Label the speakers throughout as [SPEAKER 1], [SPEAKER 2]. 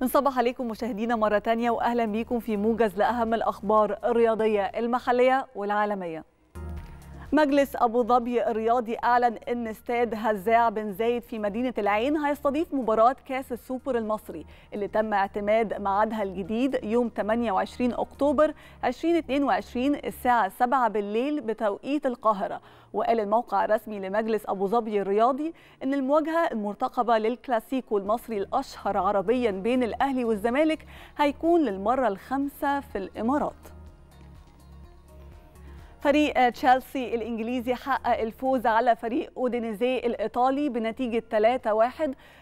[SPEAKER 1] من صباح عليكم مشاهدينا مرة تانية وأهلا بيكم في موجز لأهم الأخبار الرياضية المحلية والعالمية مجلس أبو ظبي الرياضي أعلن أن استاد هزاع بن زايد في مدينة العين هيستضيف مباراة كاس السوبر المصري اللي تم اعتماد ميعادها الجديد يوم 28 أكتوبر 2022 الساعة 7 بالليل بتوقيت القاهرة وقال الموقع الرسمي لمجلس أبو ظبي الرياضي أن المواجهة المرتقبة للكلاسيكو المصري الأشهر عربيا بين الأهلي والزمالك هيكون للمرة الخامسة في الإمارات فريق تشيلسي الإنجليزي حقق الفوز على فريق أودينيزي الإيطالي بنتيجة 3-1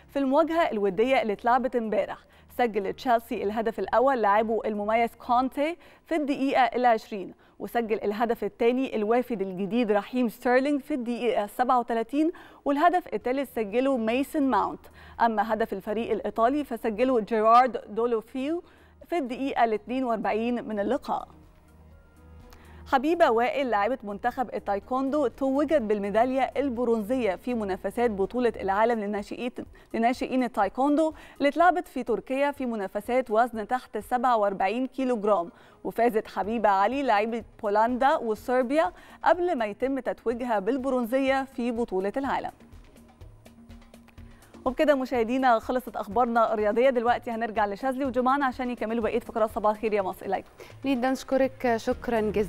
[SPEAKER 1] في المواجهة الودية اللي اتلعبت امبارح سجل تشيلسي الهدف الأول لاعبه المميز كونتي في الدقيقة ال20 وسجل الهدف الثاني الوافد الجديد رحيم ستيرلينج في الدقيقة 37 والهدف الثالث سجله ميسن ماونت أما هدف الفريق الإيطالي فسجله جيرارد دولوفيو في الدقيقة 42 من اللقاء حبيبه وائل لاعبه منتخب التايكوندو توجت بالميداليه البرونزيه في منافسات بطوله العالم لناشئين لناشئين التايكوندو اللي اتلعبت في تركيا في منافسات وزن تحت 47 كيلو جرام وفازت حبيبه علي لاعبه بولندا وصربيا قبل ما يتم تتويجها بالبرونزيه في بطوله العالم وبكده مشاهدينا خلصت اخبارنا الرياضيه دلوقتي هنرجع لشاذلي وجمعنا عشان يكملوا بقيه فقرات صباح الخير يا مصر اليكم. ليد نشكرك شكرا جزيلا